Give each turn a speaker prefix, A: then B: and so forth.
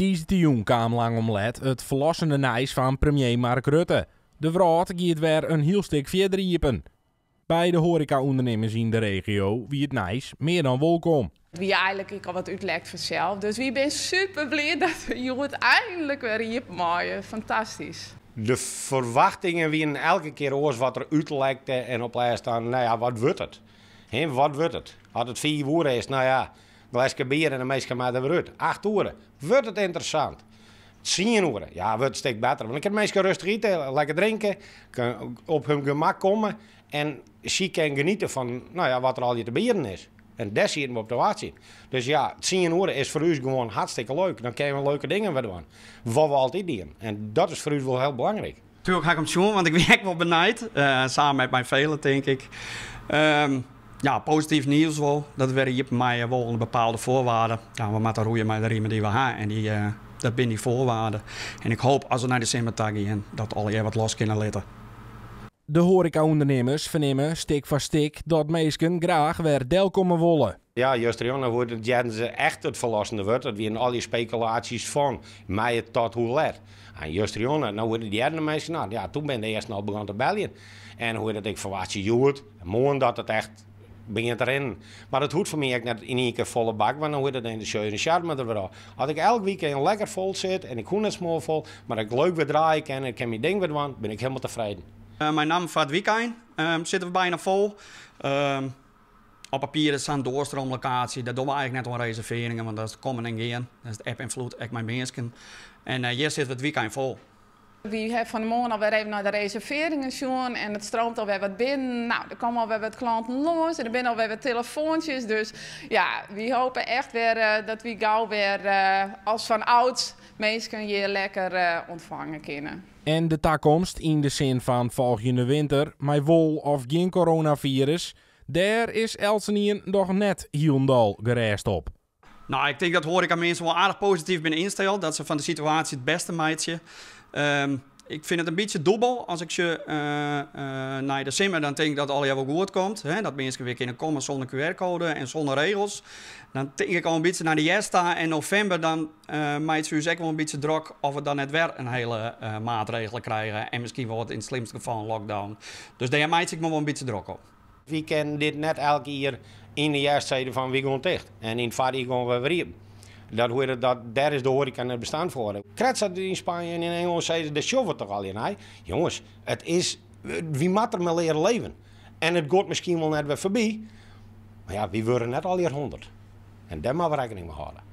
A: 10 jong kwam lang omlet het verlossende nijs van premier Mark Rutte. De vraag het weer een heel stuk verder riepen. Bij de horecaondernemers in de regio wie het nijs meer dan welkom.
B: Wie eigenlijk ik al wat uitlekt vanzelf. Dus wie ben super blij dat je het eindelijk weer hier maaien. Fantastisch
C: de verwachtingen wie elke keer oors wat er uitlekte en op lijst staan, nou ja, wat wordt het? He, wat wordt het? Had het vier woorden is, nou ja, glasje bier en de meesten maar Rut. Acht uur. Wordt het interessant. 10 uur. Ja, wordt het stuk beter. Want ik heb mensen rustig eten, lekker drinken, op hun gemak komen. En zieken en genieten van nou ja, wat er al hier te bieren is. En daar zien we op de waard Dus ja, 10 uur is voor u gewoon hartstikke leuk. Dan kunnen we leuke dingen weer doen. Wat we altijd doen. En dat is voor u wel heel belangrijk.
D: Tuurlijk ga ik hem zien, want ik werk wel benijd. Eh, samen met mijn velen, denk ik. Ehm, ja, positief nieuws wel. Dat werd hier mij eh, wel onder bepaalde voorwaarden. Ja, we moeten roeien met de riemen die we hebben. En die, eh, dat zijn die voorwaarden. En ik hoop als we naar de cementag gaan, dat alle eer wat los kunnen letten.
A: De horeca-ondernemers vernemen stik voor stik dat meesken graag weer welkomen wollen.
C: Ja, juist wordt het ze echt het verlossende wordt. Dat we in al die speculaties van mij tot hoe En juist nou worden die andere mensen, nou ja, toen ben je eerst nog begonnen te bellen. En hoe dat ik wat je doet. mooi dat het echt je erin. Maar het hoeft voor mij ook in één keer volle bak, want dan hoort het in de show en charme er weer Als ik elk weekend lekker vol zit en ik hoen het smoor vol, maar ik leuk weer draaien en ik heb mijn ding weer doen, ben ik helemaal tevreden.
D: Eh, mijn naam is het weekend ehm, zitten we bijna vol. Ehm, op papier is het een doorstroomlocatie. Dat doen we eigenlijk net om reserveringen, want dat is komen en gaan. Dat is de app en vloed, echt mijn mensen. En eh, hier zitten we het weekend vol.
B: We hebben vanmorgen alweer even naar de reserveringen gezien en het stroomt alweer wat binnen. Nou, er komen alweer wat klanten los en er binnen alweer wat telefoontjes. Dus ja, we hopen echt weer eh, dat we gauw weer eh, als van ouds mensen je lekker eh, ontvangen kunnen.
A: En de toekomst in de zin van volgende winter, maar wol of geen coronavirus, daar is Elsenien nog net hielendal gerest op.
D: Nou, ik denk dat hoor ik aan mensen wel aardig positief binnen insteld. Dat ze van de situatie het beste meidje. Ehm, ik vind het een beetje dubbel als ik eh, eh, je naar de simmer, dan denk ik dat al wel goed komt. Hè? Dat mensen weer kunnen komen zonder QR-code en zonder regels. Dan denk ik al een beetje naar de Jesta en november, dan uh, maakt wel een beetje druk of we dan net weer een hele uh, maatregelen krijgen. En misschien wordt in het slimste geval een lockdown. Dus daar maakt ik me wel een beetje druk op. Weekend dit net elke keer
C: in de jaarstijden van wie dicht? En in het gaan we weer dat, hoe dat, daar is de horeca het bestaan voor. Kretsen in Spanje en in Engeland zeiden, de show toch al in. Hè? Jongens, het is, wie moet er maar leren leven? En het gaat misschien wel net weer voorbij. Maar ja, wie worden net al hier honderd. En daar maar rekening mee houden.